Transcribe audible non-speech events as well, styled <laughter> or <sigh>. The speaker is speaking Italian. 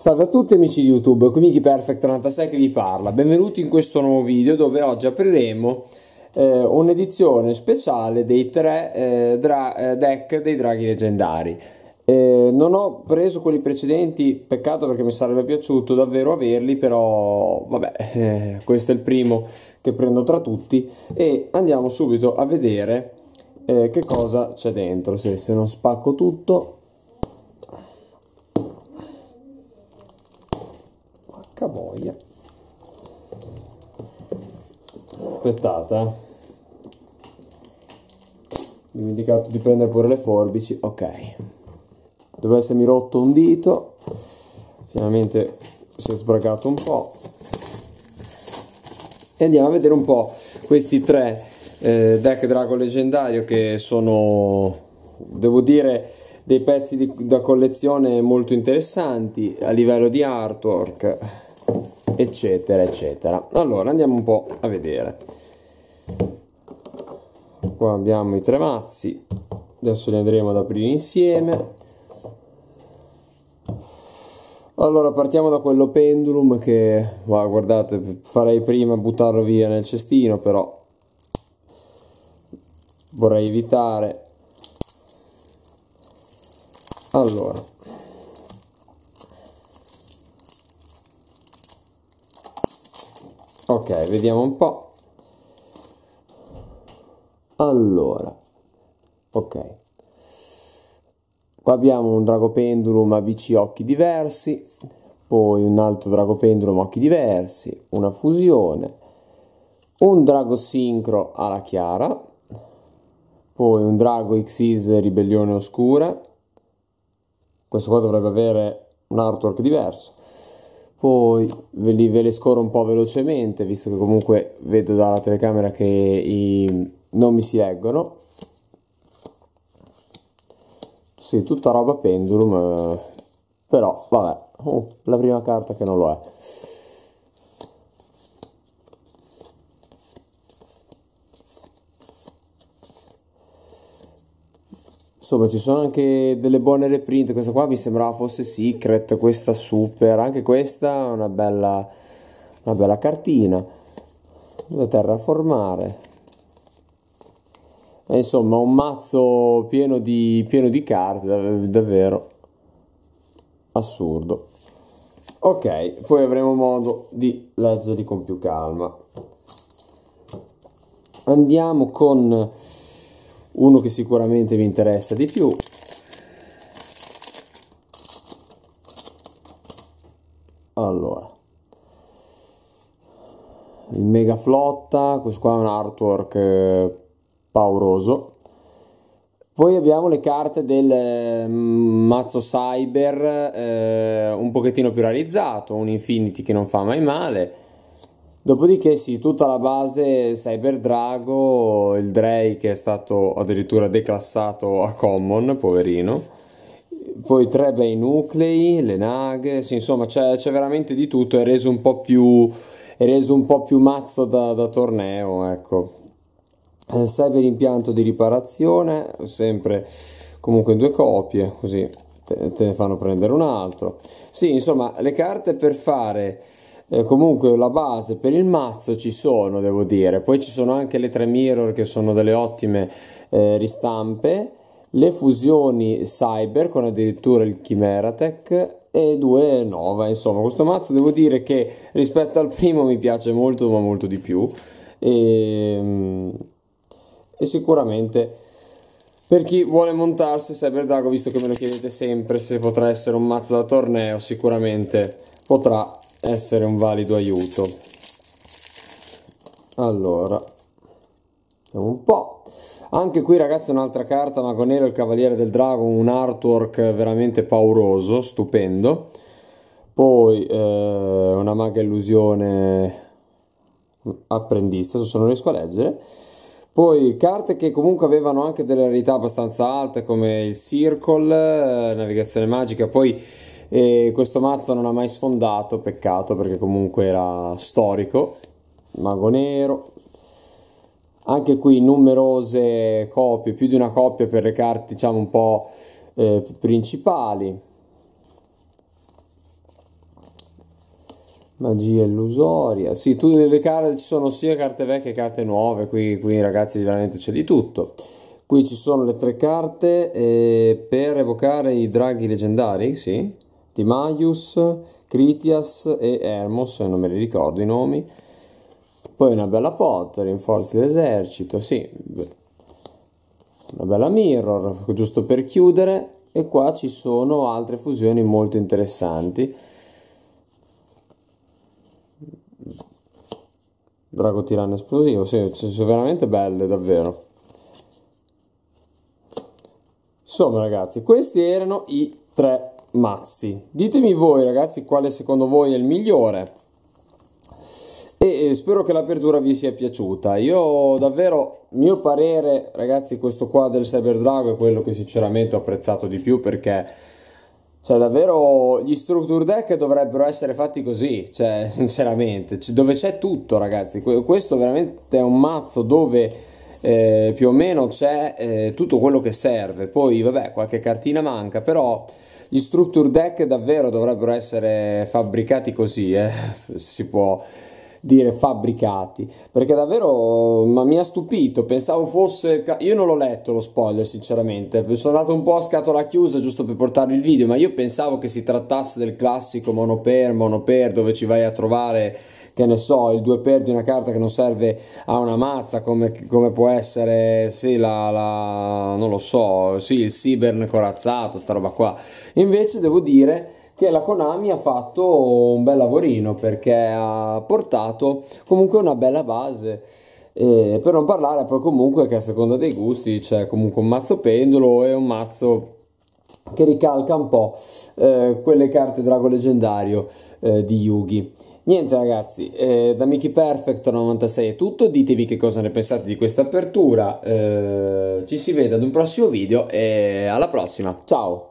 Salve a tutti amici di YouTube, qui Miki Perfect 96 che vi parla. Benvenuti in questo nuovo video dove oggi apriremo eh, un'edizione speciale dei tre eh, eh, deck dei draghi leggendari. Eh, non ho preso quelli precedenti, peccato perché mi sarebbe piaciuto davvero averli, però vabbè, eh, questo è il primo che prendo tra tutti e andiamo subito a vedere eh, che cosa c'è dentro, se, se non spacco tutto boia Aspettate, eh. Dimenticato di prendere pure le forbici, ok. Doveva essermi rotto un dito, finalmente si è sbragato un po'. E andiamo a vedere un po' questi tre eh, deck drago leggendario che sono, devo dire, dei pezzi di, da collezione molto interessanti a livello di artwork eccetera eccetera allora andiamo un po' a vedere qua abbiamo i tre mazzi adesso li andremo ad aprire insieme allora partiamo da quello pendulum che va guardate farei prima buttarlo via nel cestino però vorrei evitare allora ok vediamo un po allora ok qua abbiamo un drago pendulum a bici occhi diversi poi un altro drago pendulum occhi diversi una fusione un drago sincro alla chiara poi un drago xyz ribellione oscura questo qua dovrebbe avere un artwork diverso poi ve, li, ve le scorro un po' velocemente visto che comunque vedo dalla telecamera che i, non mi si leggono sì, tutta roba pendulum, eh, però vabbè, oh, la prima carta che non lo è. insomma ci sono anche delle buone reprint, questa qua mi sembrava fosse Secret, questa super, anche questa è una bella, una bella cartina da terraformare. E eh, insomma un mazzo pieno di, pieno di carte, dav davvero assurdo. Ok, poi avremo modo di leggerli con più calma. Andiamo con uno che sicuramente vi interessa di più allora il mega flotta questo qua è un artwork eh, pauroso poi abbiamo le carte del mm, mazzo cyber eh, un pochettino più realizzato un infinity che non fa mai male Dopodiché sì, tutta la base Cyber Drago, il Drake che è stato addirittura declassato a Common, poverino. Poi tre bei nuclei, le naghe, sì, insomma c'è, c'è veramente di tutto, è reso un po' più, un po più mazzo da, da torneo, ecco. Eh, cyber impianto di riparazione, sempre comunque in due copie, così te, te ne fanno prendere un altro. Sì, insomma, le carte per fare eh, comunque la base per il mazzo ci sono devo dire poi ci sono anche le tre mirror che sono delle ottime eh, ristampe le fusioni cyber con addirittura il chimera tech e due nova insomma questo mazzo devo dire che rispetto al primo mi piace molto ma molto di più e, ehm, e sicuramente per chi vuole montarsi Cyber Dago, visto che me lo chiedete sempre se potrà essere un mazzo da torneo, sicuramente potrà essere un valido aiuto allora vediamo un po' anche qui ragazzi un'altra carta mago nero il cavaliere del drago un artwork veramente pauroso stupendo poi eh, una maga illusione apprendista se non riesco a leggere poi carte che comunque avevano anche delle rarità abbastanza alte come il circle eh, navigazione magica poi e questo mazzo non ha mai sfondato, peccato perché comunque era storico. Mago nero. Anche qui numerose copie, più di una coppia per le carte diciamo un po' eh, principali. Magia illusoria. Sì, tutte le carte ci sono sia carte vecchie che carte nuove. Qui, qui ragazzi veramente c'è di tutto. Qui ci sono le tre carte eh, per evocare i draghi leggendari, sì. Timaius, Critias e Hermos, non me li ricordo i nomi. Poi una bella Pot, rinforzi d'esercito, sì. Una bella Mirror, giusto per chiudere. E qua ci sono altre fusioni molto interessanti. Drago tiranno esplosivo, sì, sono veramente belle davvero. Insomma ragazzi, questi erano i tre Mazzi. Ditemi voi ragazzi quale secondo voi è il migliore e spero che l'apertura vi sia piaciuta. Io davvero, mio parere ragazzi, questo qua del Cyber Drago è quello che sinceramente ho apprezzato di più perché... Cioè davvero gli structure deck dovrebbero essere fatti così, cioè <laughs> sinceramente, dove c'è tutto ragazzi, questo veramente è un mazzo dove eh, più o meno c'è eh, tutto quello che serve, poi vabbè qualche cartina manca, però gli structure deck davvero dovrebbero essere fabbricati così, eh? si può dire fabbricati perché davvero ma mi ha stupito pensavo fosse io non l'ho letto lo spoiler sinceramente sono andato un po' a scatola chiusa giusto per portare il video ma io pensavo che si trattasse del classico monoper monoper dove ci vai a trovare che ne so, il 2 per di una carta che non serve a una mazza, come, come può essere, sì, la, la, non lo so, sì, il Cibern corazzato, sta roba qua. Invece devo dire che la Konami ha fatto un bel lavorino perché ha portato comunque una bella base. Eh, per non parlare poi comunque che a seconda dei gusti c'è comunque un mazzo pendolo e un mazzo che ricalca un po' eh, quelle carte Drago Leggendario eh, di Yugi. Niente ragazzi, eh, da Mickey Perfect 96 è tutto, ditemi che cosa ne pensate di questa apertura, eh, ci si vede ad un prossimo video e alla prossima, ciao!